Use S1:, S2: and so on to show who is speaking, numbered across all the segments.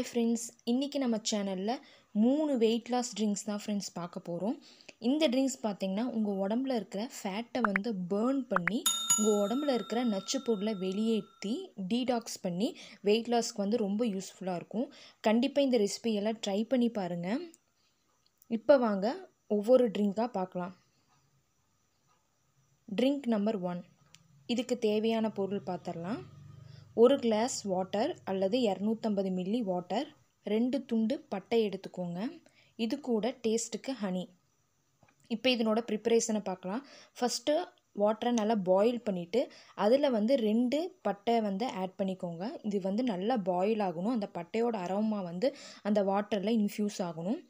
S1: hi friends இன்றைக்கி நம்ம சேனலில் மூணு வெயிட் லாஸ் ட்ரிங்க்ஸ் தான் ஃப்ரெண்ட்ஸ் பார்க்க போகிறோம் இந்த ட்ரிங்க்ஸ் பார்த்திங்கன்னா உங்கள் உடம்புல இருக்கிற ஃபேட்டை வந்து பேர்ன் பண்ணி உங்கள் உடம்புல இருக்கிற நச்சு பொருளை வெளியேற்றி டீடாக்ஸ் பண்ணி வெயிட் லாஸ்க்கு வந்து ரொம்ப யூஸ்ஃபுல்லாக இருக்கும் கண்டிப்பாக இந்த ரெசிபியெல்லாம் ட்ரை பண்ணி பாருங்கள் இப்போ வாங்க ஒவ்வொரு ட்ரிங்காக பார்க்கலாம் ட்ரிங்க் நம்பர் ஒன் இதுக்கு தேவையான பொருள் பார்த்துடலாம் ஒரு கிளாஸ் வாட்டர் அல்லது இரநூத்தம்பது மில்லி வாட்டர் ரெண்டு துண்டு பட்டை எடுத்துக்கோங்க இது கூட டேஸ்ட்டுக்கு ஹனி இப்போ இதனோட ப்ரிப்பரேஷனை பார்க்கலாம் ஃபஸ்ட்டு வாட்டரை நல்லா பாயில் பண்ணிவிட்டு அதில் வந்து ரெண்டு பட்டை வந்து ஆட் பண்ணிக்கோங்க இது வந்து நல்லா பாயில் ஆகணும் அந்த பட்டையோட அரோமா வந்து அந்த வாட்டரில் இன்ஃப்யூஸ் ஆகணும்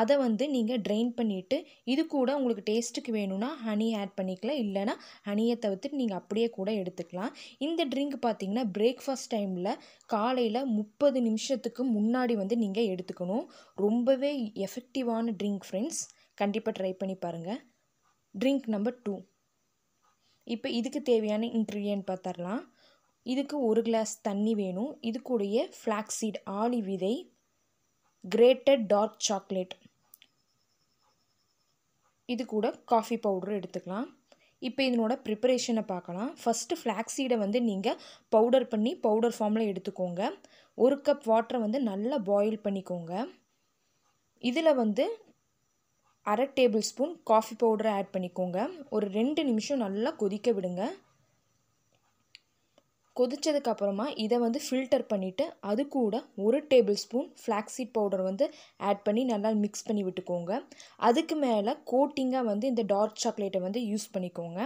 S1: அதை வந்து நீங்கள் ட்ரைன் பண்ணிவிட்டு இது கூட உங்களுக்கு டேஸ்ட்டுக்கு வேணும்னா ஹனி ஆட் பண்ணிக்கலாம் இல்லைனா ஹனியை தவிர்த்துட்டு நீங்கள் அப்படியே கூட எடுத்துக்கலாம் இந்த ட்ரிங்க் பார்த்தீங்கன்னா பிரேக்ஃபாஸ்ட் டைமில் காலையில் முப்பது நிமிஷத்துக்கு முன்னாடி வந்து நீங்கள் எடுத்துக்கணும் ரொம்பவே எஃபெக்டிவான ட்ரிங்க் ஃப்ரெண்ட்ஸ் கண்டிப்பாக ட்ரை பண்ணி பாருங்கள் ட்ரிங்க் நம்பர் டூ இப்போ இதுக்கு தேவையான இன்க்ரீடியன்ட் பார்த்துடலாம் இதுக்கு ஒரு கிளாஸ் தண்ணி வேணும் இது கூடயே ஃப்ளாக்ஸீட் ஆலி விதை கிரேட்டட் டார்க் சாக்லேட் இது கூட காஃபி பவுடரும் எடுத்துக்கலாம் இப்போ இதனோட ப்ரிப்பரேஷனை பார்க்கலாம் ஃபஸ்ட்டு ஃப்ளாக்ஸீடை சீடை வந்து நீங்கள் பவுடர் பண்ணி பவுடர் ஃபார்மில் எடுத்துக்கோங்க ஒரு கப் வாட்டரை வந்து நல்லா பாயில் பண்ணிக்கோங்க இதில் வந்து அரை டேபிள் ஸ்பூன் காஃபி பவுடரை ஆட் பண்ணிக்கோங்க ஒரு ரெண்டு நிமிஷம் நல்லா கொதிக்க விடுங்க கொதித்ததுக்கப்புறமா இதை வந்து ஃபில்டர் பண்ணிவிட்டு அது கூட ஒரு டேபிள் ஸ்பூன் ஃப்ளாக்ஸீட் பவுடர் வந்து ஆட் பண்ணி நல்லா மிக்ஸ் பண்ணி விட்டுக்கோங்க அதுக்கு மேலே கோட்டிங்காக வந்து இந்த டார்க் சாக்லேட்டை வந்து யூஸ் பண்ணிக்கோங்க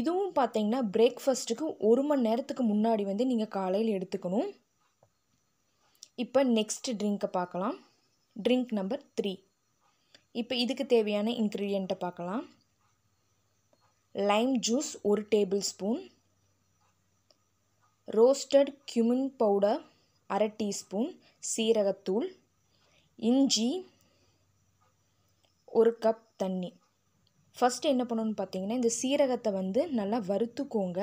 S1: இதுவும் பார்த்தீங்கன்னா பிரேக்ஃபாஸ்ட்டுக்கு ஒரு மணி நேரத்துக்கு முன்னாடி வந்து நீங்கள் காலையில் எடுத்துக்கணும் இப்போ நெக்ஸ்ட் ட்ரிங்க்கை பார்க்கலாம் ட்ரிங்க் நம்பர் த்ரீ இப்போ இதுக்கு தேவையான இன்க்ரீடியண்ட்டை பார்க்கலாம் லைம் ஜூஸ் ஒரு table spoon roasted cumin powder அரை டீஸ்பூன் சீரகத்தூள் இஞ்சி ஒரு கப் தண்ணி ஃபஸ்ட்டு என்ன பண்ணணுன்னு பார்த்தீங்கன்னா இந்த சீரகத்தை வந்து நல்லா வறுத்துக்கோங்க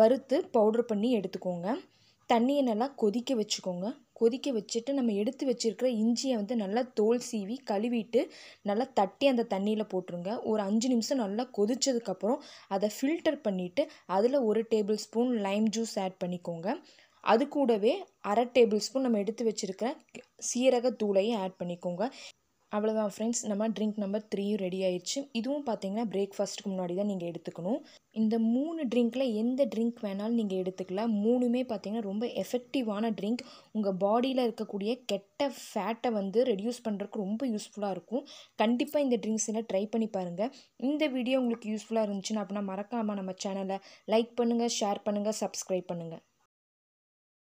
S1: வறுத்து பவுட்ரு பண்ணி எடுத்துக்கோங்க தண்ணியை நல்லா கொதிக்க வச்சுக்கோங்க கொதிக்க வச்சுட்டு நம்ம எடுத்து வச்சுருக்கிற இஞ்சியை வந்து நல்லா தோல் சீவி கழுவிட்டு நல்லா தட்டி அந்த தண்ணியில் போட்டுருங்க ஒரு அஞ்சு நிமிஷம் நல்லா கொதிச்சதுக்கப்புறம் அதை ஃபில்டர் பண்ணிவிட்டு அதில் ஒரு table spoon lime juice add பண்ணிக்கோங்க அது கூடவே அரை டேபிள் ஸ்பூன் நம்ம எடுத்து சீரக தூளையும் ஆட் பண்ணிக்கோங்க அவ்வளோதான் ஃப்ரெண்ட்ஸ் நம்ம ட்ரிங்க் நம்பர் த்ரீ ரெடி ஆயிடுச்சு இதுவும் பார்த்தீங்கன்னா பிரேக்ஃபாஸ்ட்டுக்கு முன்னாடி தான் நீங்கள் எடுத்துக்கணும் இந்த மூணு ட்ரிங்க்கில் எந்த ட்ரிங்க் வேணாலும் நீங்கள் எடுத்துக்கலாம் மூணுமே பார்த்தீங்கன்னா ரொம்ப எஃபெக்டிவான ட்ரிங்க் உங்கள் பாடியில் இருக்கக்கூடிய கெட்ட ஃபேட்டை வந்து ரெடியூஸ் பண்ணுறதுக்கு ரொம்ப யூஸ்ஃபுல்லாக இருக்கும் கண்டிப்பாக இந்த ட்ரிங்க்ஸ் எல்லாம் ட்ரை பண்ணி பாருங்கள் இந்த வீடியோ உங்களுக்கு யூஸ்ஃபுல்லாக இருந்துச்சுன்னா அப்படின்னா மறக்காமல் நம்ம சேனலை லைக் பண்ணுங்கள் ஷேர் பண்ணுங்கள் சப்ஸ்கிரைப் பண்ணுங்கள்